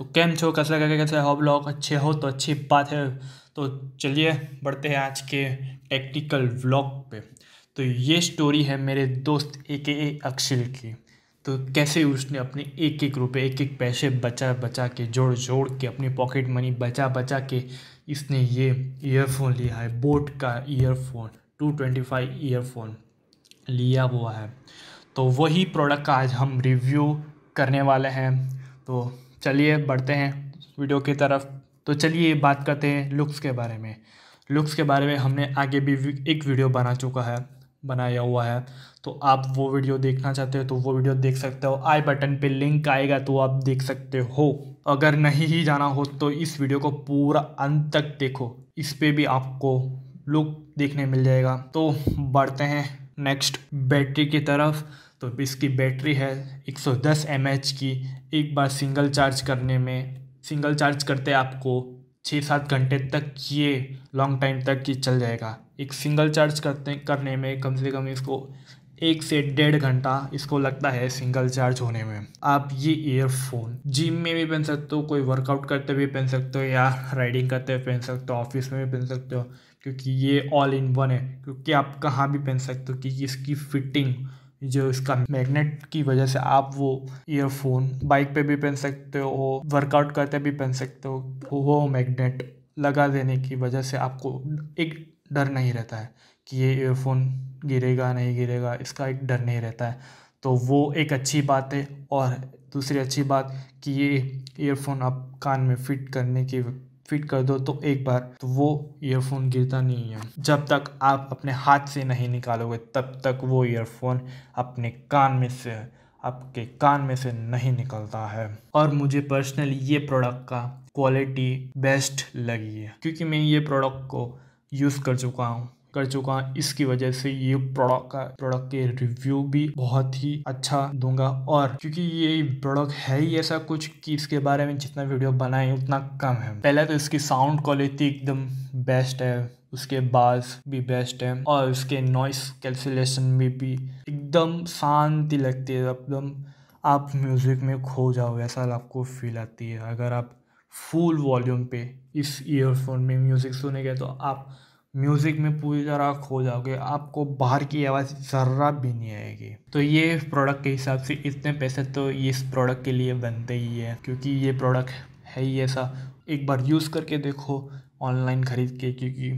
तो कैम छो कैसा लगा कैसे हो ब्लॉग अच्छे हो तो अच्छी बात है तो चलिए बढ़ते हैं आज के टेक्टिकल व्लॉग पे तो ये स्टोरी है मेरे दोस्त ए के ए अक्षिल की तो कैसे उसने अपने एक एक रुपये एक एक पैसे बचा बचा के जोड़ जोड़ के अपनी पॉकेट मनी बचा बचा के इसने ये ईयरफोन लिया है बोट का earphone two twenty five earphone लिया हुआ है तो वही प्रोडक्ट का आज हम रिव्यू करने वाले हैं तो चलिए बढ़ते हैं वीडियो की तरफ तो चलिए बात करते हैं लुक्स के बारे में लुक्स के बारे में हमने आगे भी एक वीडियो बना चुका है बनाया हुआ है तो आप वो वीडियो देखना चाहते हो तो वो वीडियो देख सकते हो आई बटन पे लिंक आएगा तो आप देख सकते हो अगर नहीं ही जाना हो तो इस वीडियो को पूरा अंत तक देखो इस पर भी आपको लुक देखने मिल जाएगा तो बढ़ते हैं नेक्स्ट बैटरी की तरफ तो इसकी बैटरी है 110 सौ की एक बार सिंगल चार्ज करने में सिंगल चार्ज करते आपको छः सात घंटे तक ये लॉन्ग टाइम तक ये चल जाएगा एक सिंगल चार्ज करते करने में कम से कम इसको एक से डेढ़ घंटा इसको लगता है सिंगल चार्ज होने में आप ये ईयरफोन जिम में भी पहन सकते हो कोई वर्कआउट करते भी पहन सकते हो या राइडिंग करते हुए पहन सकते हो ऑफिस में भी पहन सकते हो क्योंकि ये ऑल इन वन है क्योंकि आप कहाँ भी पहन सकते हो क्योंकि इसकी फिटिंग जो इसका मैग्नेट की वजह से आप वो ईयरफोन बाइक पे भी पहन सकते हो वर्कआउट करते भी पहन सकते हो वो मैग्नेट लगा देने की वजह से आपको एक डर नहीं रहता है कि ये ईयरफोन गिरेगा नहीं गिरेगा इसका एक डर नहीं रहता है तो वो एक अच्छी बात है और दूसरी अच्छी बात कि ये ईयरफोन आप कान में फिट करने की फिट कर दो तो एक बार तो वो ईयरफोन गिरता नहीं है जब तक आप अपने हाथ से नहीं निकालोगे तब तक वो ईयरफोन अपने कान में से आपके कान में से नहीं निकलता है और मुझे पर्सनली ये प्रोडक्ट का क्वालिटी बेस्ट लगी है क्योंकि मैं ये प्रोडक्ट को यूज़ कर चुका हूँ कर चुका हूँ इसकी वजह से ये प्रोडक्ट का प्रोडक्ट के रिव्यू भी बहुत ही अच्छा दूंगा और क्योंकि ये प्रोडक्ट है ही ऐसा कुछ कि इसके बारे में जितना वीडियो बनाए उतना कम है पहले तो इसकी साउंड क्वालिटी एकदम बेस्ट है उसके बाद भी बेस्ट है और उसके नॉइस कैलकुलेशन में भी एकदम शांति लगती है एकदम आप म्यूज़िक में खो जाओ ऐसा आपको फील आती है अगर आप फुल वॉल्यूम पे इस ईयरफोन में म्यूज़िक सुनेंगे तो आप म्यूज़िक में पूरी तरह खो जाओगे आपको बाहर की आवाज़ ज़र्रा भी नहीं आएगी तो ये प्रोडक्ट के हिसाब से इतने पैसे तो इस प्रोडक्ट के लिए बनते ही है क्योंकि ये प्रोडक्ट है ही ऐसा एक बार यूज़ करके देखो ऑनलाइन ख़रीद के क्योंकि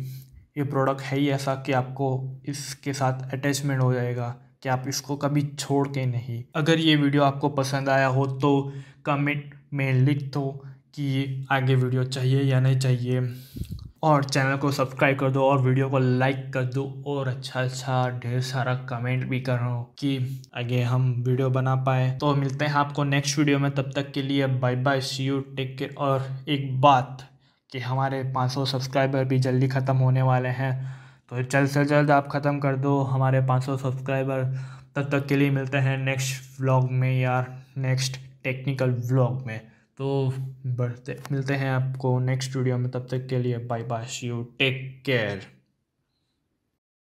ये प्रोडक्ट है ही ऐसा कि आपको इसके साथ अटैचमेंट हो जाएगा कि आप इसको कभी छोड़ के नहीं अगर ये वीडियो आपको पसंद आया हो तो कमेंट में लिख दो कि आगे वीडियो चाहिए या नहीं चाहिए और चैनल को सब्सक्राइब कर दो और वीडियो को लाइक कर दो और अच्छा अच्छा ढेर सारा कमेंट भी करो कि आगे हम वीडियो बना पाए तो मिलते हैं आपको नेक्स्ट वीडियो में तब तक के लिए bye bye see you take care और एक बात कि हमारे 500 सब्सक्राइबर भी जल्दी ख़त्म होने वाले हैं तो जल्द से जल्द आप ख़त्म कर दो हमारे पाँच सब्सक्राइबर तब तक के लिए मिलते हैं नेक्स्ट व्लॉग में यार नेक्स्ट टेक्निकल व्लॉग में तो बढ़ते मिलते हैं आपको नेक्स्ट वीडियो में तब तक के लिए bye bye you take care